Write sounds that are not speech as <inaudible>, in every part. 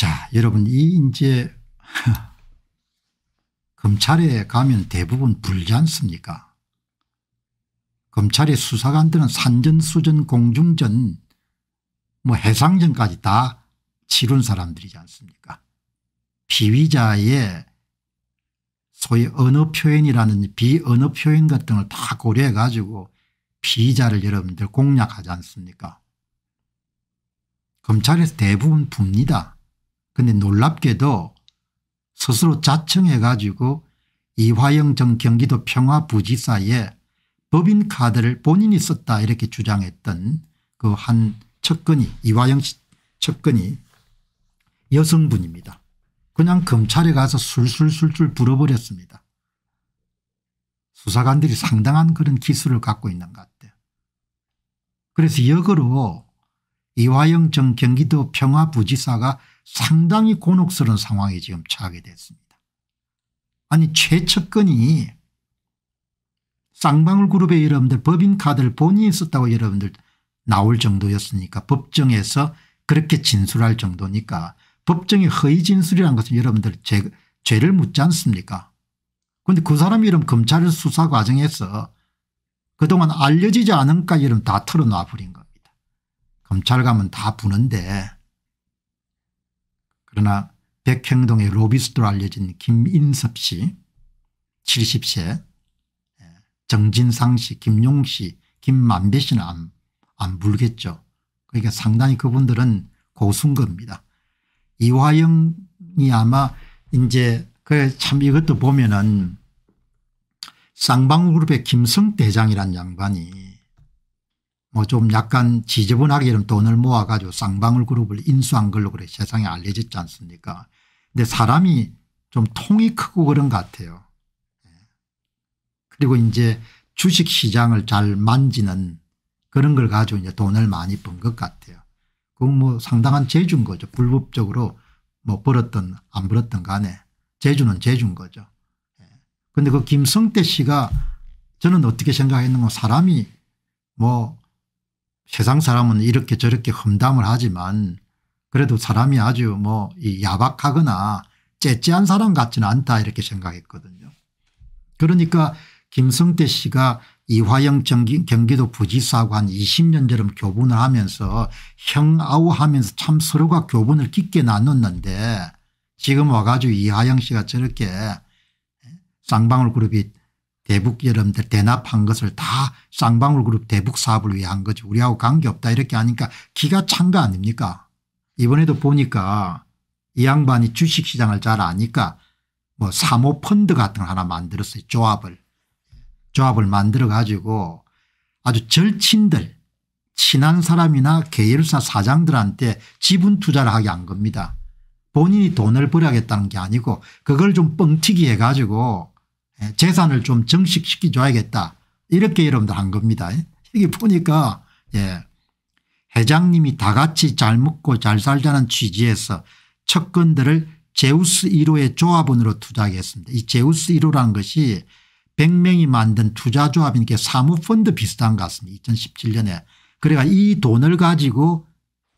자, 여러분 이 이제 <laughs> 검찰에 가면 대부분 불지 않습니까? 검찰의 수사관들은 산전수전 공중전 뭐 해상전까지 다 치른 사람들이지 않습니까 피의자의 소위 언어 표현이라는 비언어 표현 같은 걸 다 고려해 가지고 피의자를 여러분들 공략하지 않습니까 검찰에서 대부분 붑니다 근데 놀랍게도 스스로 자청해 가지고 이화영 전 경기도 평화부지사에 법인카드를 본인이 썼다 이렇게 주장했던 그한 척근이 이화영 척근이 여성분입니다. 그냥 검찰에 가서 술술술술 불어버렸습니다. 수사관들이 상당한 그런 기술을 갖고 있는 것 같아요. 그래서 역으로 이화영 전 경기도 평화부지사가 상당히 곤혹스러운 상황에 지금 처하게 됐습니다. 아니 최측근이 쌍방울 그룹의 여러분들 법인카드를 본인이 썼다고 여러분들 나올 정도였으니까 법정에서 그렇게 진술할 정도니까 법정의 허위 진술이라는 것은 여러분들 죄, 죄를 묻지 않습니까 그런데 그 사람 이름 검찰 수사 과정에서 그동안 알려지지 않은 까 이름 다 털어놔 버린 겁니다. 검찰 가면 다 부는데 그러나 백행동의 로비스트로 알려진 김인섭 씨 70세 예, 정진상 씨 김용 씨 김만배 씨는 안, 안 불겠죠. 그러니까 상당히 그분들은 고순인 겁니다. 이화영이 아마 이제 그참 이것도 보면은 쌍방그룹의 김성 대장이란 양반이 뭐좀 약간 지저분하게 이 돈을 모아 가지고 쌍방울 그룹을 인수한 걸로 그래 세상에 알려졌지 않습니까 근데 사람이 좀 통이 크고 그런 것 같아요. 예. 그리고 이제 주식시장을 잘 만지는 그런 걸 가지고 이제 돈을 많이 번 것 같아요. 그건 뭐 상당한 재준 거죠. 불법적으로 뭐 벌었던 안 벌었던 간에 재주는 재준 거죠. 그런데 예. 그 김성태 씨가 저는 어떻게 생각했는가 사람이 뭐 세상 사람은 이렇게 저렇게 험담을 하지만 그래도 사람이 아주 뭐 야박하거나 째째한 사람 같지는 않다 이렇게 생각했거든요. 그러니까 김성태 씨가 이화영 정기, 경기도 부지사하고 한 20년처럼 교분을 하면서 형아우 하면서 참 서로가 교분을 깊게 나눴는데 지금 와가지고 이화영 씨가 저렇게 쌍방울 그룹이 대북 여러분들 대납한 것을 다 쌍방울 그룹 대북 사업을 위해 한 거지 우리하고 관계없다 이렇게 하니까 기가 찬 거 아닙니까 이번에도 보니까 이 양반이 주식시장을 잘 아니까 뭐 사모펀드 같은 거 하나 만들었어요 조합을 조합을 만들어 가지고 아주 절친들 친한 사람이나 계열사 사장들한테 지분 투자를 하게 한 겁니다. 본인이 돈을 벌어야겠다는 게 아니고 그걸 좀 뻥튀기 해가지고 예, 재산을 좀 정식시켜 줘야겠다 이렇게 여러분들 한 겁니다. 여기 보니까 예. 회장님이 다 같이 잘 먹고 잘 살자는 취지에서 척건들을 제우스 1호의 조합원으로 투자하겠습니다. 이 제우스 1호라는 것이 100명이 만든 투자조합인 게 사모펀드 비슷한 것 같습니다. 2017년에. 그래가 이 돈을 가지고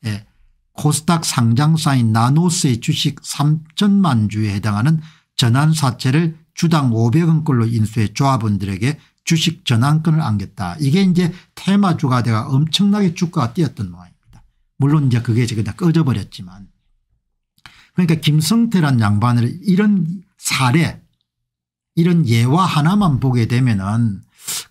예, 코스닥 상장사인 나노스의 주식 3천만 주에 해당하는 전환사채를 주당 500원꼴로 인수해 조합원들에게 주식 전환권을 안겼다. 이게 이제 테마주가 되가 엄청나게 주가가 뛰었던 모양입니다. 물론 이제 그게 이제 그 꺼져버렸지만 그러니까 김성태란 양반을 이런 사례 이런 예화 하나만 보게 되면은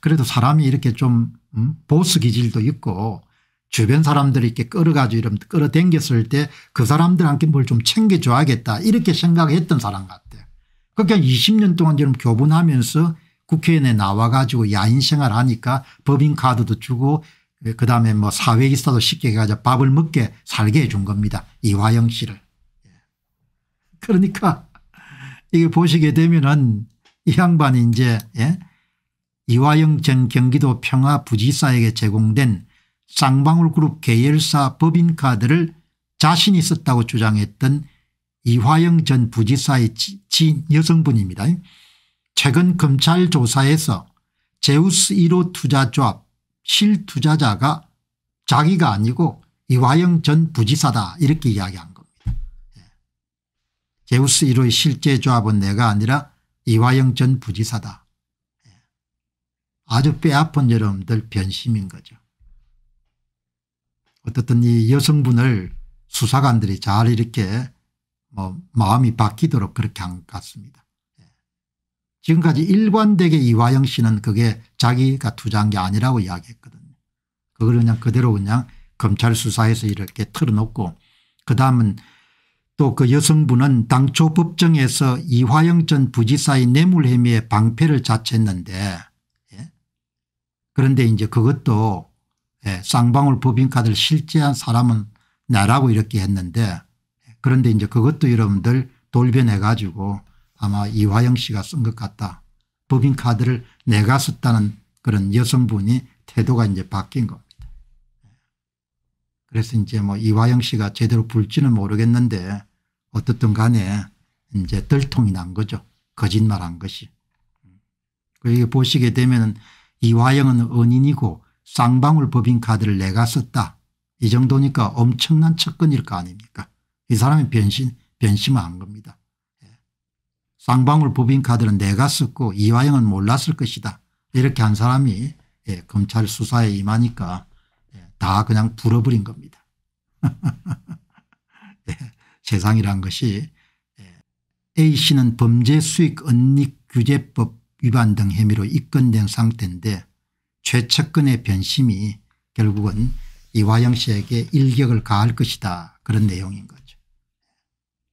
그래도 사람이 이렇게 좀 음? 보스 기질도 있고 주변 사람들이 이렇게 끌어가지고 이런 끌어당겼을 때 그 사람들한테 뭘 좀 챙겨줘야겠다 이렇게 생각했던 사람 같아요. 그러니까 20년 동안 저는 교분하면서 국회의원에 나와 가지고 야인 생활하니까 법인카드도 주고 그다음에 뭐 사회기사도 쉽게 해가지고 밥을 먹게 살게 해준 겁니다. 이화영 씨를. 예. 그러니까 이게 보시게 되면은 이 양반이 이제 예? 이화영 전 경기도 평화 부지사에게 제공된 쌍방울그룹 계열사 법인카드를 자신이 썼다고 주장했던 이화영 전 부지사의 지인 여성분입니다. 최근 검찰 조사에서 제우스 1호 투자조합 실투자자가 자기가 아니고 이화영 전 부지사다 이렇게 이야기한 겁니다. 예. 제우스 1호의 실제 조합은 내가 아니라 이화영 전 부지사다. 예. 아주 뼈아픈 여러분들 변심인 거죠. 어떻든 이 여성분을 수사관들이 잘 이렇게 뭐 마음이 바뀌도록 그렇게 한 것 같습니다. 예. 지금까지 일관되게 이화영 씨는 그게 자기가 투자한 게 아니라고 이야기했거든요. 그걸 그냥 그대로 그냥 검찰 수사에서 이렇게 틀어놓고 그다음은 또 그 여성분은 당초 법정에서 이화영 전 부지사의 뇌물 혐의에 방패를 자처했는데 예? 그런데 이제 그것도 예, 쌍방울 법인카드를 실제한 사람은 나라고 이렇게 했는데 그런데 이제 그것도 여러분들 돌변해 가지고 아마 이화영 씨가 쓴 것 같다. 법인카드를 내가 썼다는 그런 여성분이 태도가 이제 바뀐 겁니다. 그래서 이제 뭐 이화영 씨가 제대로 불지는 모르겠는데 어떻든 간에 이제 덜통이 난 거죠. 거짓말한 것이. 그 이게 보시게 되면 이화영은 은인이고 쌍방울 법인카드를 내가 썼다. 이 정도니까 엄청난 측근일 거 아닙니까 이 사람이 변신, 변심한 겁니다. 예. 쌍방울 법인카드는 내가 썼고 이화영은 몰랐을 것이다. 이렇게 한 사람이 예, 검찰 수사에 임하니까 예, 다 그냥 불어버린 겁니다. <laughs> 예, 세상이란 것이 예, A씨는 범죄 수익 은닉 규제법 위반 등 혐의로 입건된 상태인데 최측근의 변심이 결국은 이화영 씨에게 일격을 가할 것이다 그런 내용인 거죠.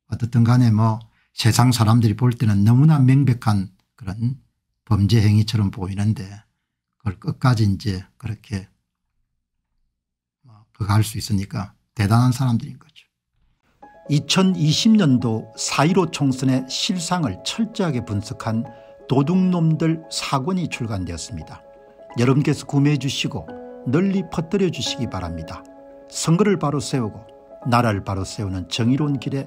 어떻든 간에 뭐 세상 사람들이 볼 때는 너무나 명백한 그런 범죄 행위처럼 보이는데 그걸 끝까지 이제 그렇게 그거 뭐 할수 있으니까 대단한 사람들인 거죠. 2020년도 4.15 총선의 실상을 철저하게 분석한 도둑놈들 사권이 출간되었습니다. 여러분께서 구매해 주시고 널리 퍼뜨려 주시기 바랍니다. 선거를 바로 세우고 나라를 바로 세우는 정의로운 길에